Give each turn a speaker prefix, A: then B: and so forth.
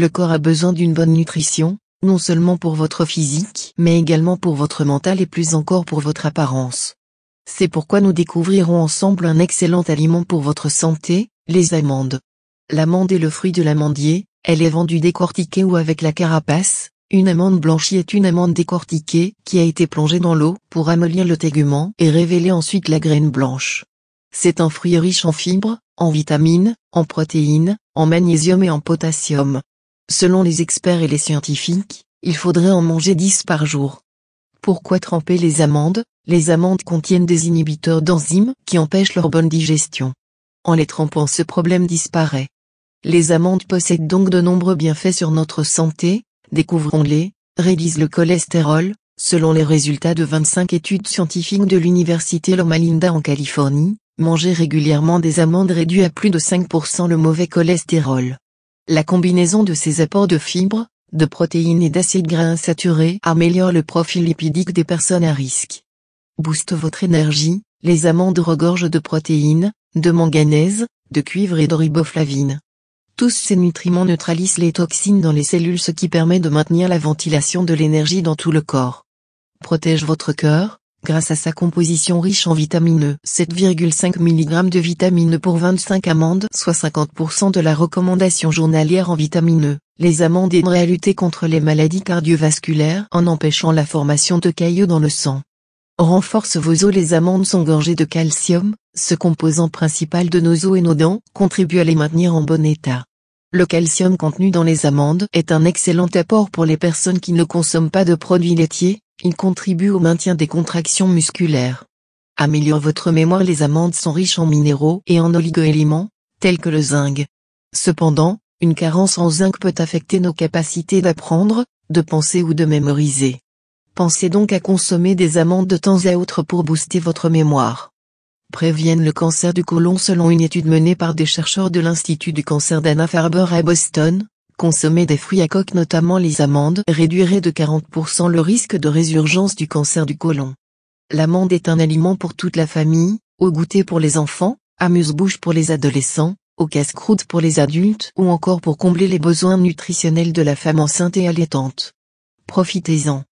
A: Le corps a besoin d'une bonne nutrition, non seulement pour votre physique, mais également pour votre mental et plus encore pour votre apparence. C'est pourquoi nous découvrirons ensemble un excellent aliment pour votre santé, les amandes. L'amande est le fruit de l'amandier, elle est vendue décortiquée ou avec la carapace. Une amande blanchie est une amande décortiquée qui a été plongée dans l'eau pour amollir le tégument et révéler ensuite la graine blanche. C'est un fruit riche en fibres, en vitamines, en protéines, en magnésium et en potassium. Selon les experts et les scientifiques, il faudrait en manger 10 par jour. Pourquoi tremper les amandes Les amandes contiennent des inhibiteurs d'enzymes qui empêchent leur bonne digestion. En les trempant ce problème disparaît. Les amandes possèdent donc de nombreux bienfaits sur notre santé, découvrons-les, réduisent le cholestérol, selon les résultats de 25 études scientifiques de l'université Loma Linda en Californie, manger régulièrement des amandes réduit à plus de 5% le mauvais cholestérol. La combinaison de ces apports de fibres, de protéines et d'acides gras saturés améliore le profil lipidique des personnes à risque. Booste votre énergie, les amandes regorgent de protéines, de manganèse, de cuivre et de riboflavine. Tous ces nutriments neutralisent les toxines dans les cellules ce qui permet de maintenir la ventilation de l'énergie dans tout le corps. Protège votre cœur, grâce à sa composition riche en vitamine E. 7,5 mg de vitamine E pour 25 amandes, soit 50% de la recommandation journalière en vitamine E. Les amandes aideraient à lutter contre les maladies cardiovasculaires en empêchant la formation de caillots dans le sang. Renforce vos os Les amandes sont gorgées de calcium, ce composant principal de nos os et nos dents, contribue à les maintenir en bon état. Le calcium contenu dans les amandes est un excellent apport pour les personnes qui ne consomment pas de produits laitiers, il contribue au maintien des contractions musculaires. Améliore votre mémoire les amandes sont riches en minéraux et en oligoéléments, tels que le zinc. Cependant, une carence en zinc peut affecter nos capacités d'apprendre, de penser ou de mémoriser. Pensez donc à consommer des amandes de temps à autre pour booster votre mémoire. Préviennent le cancer du côlon selon une étude menée par des chercheurs de l'Institut du cancer d'Anna Farber à Boston, Consommer des fruits à coque notamment les amandes réduirait de 40% le risque de résurgence du cancer du côlon. L'amande est un aliment pour toute la famille, au goûter pour les enfants, amuse-bouche pour les adolescents, au casse-croûte pour les adultes ou encore pour combler les besoins nutritionnels de la femme enceinte et allaitante. Profitez-en.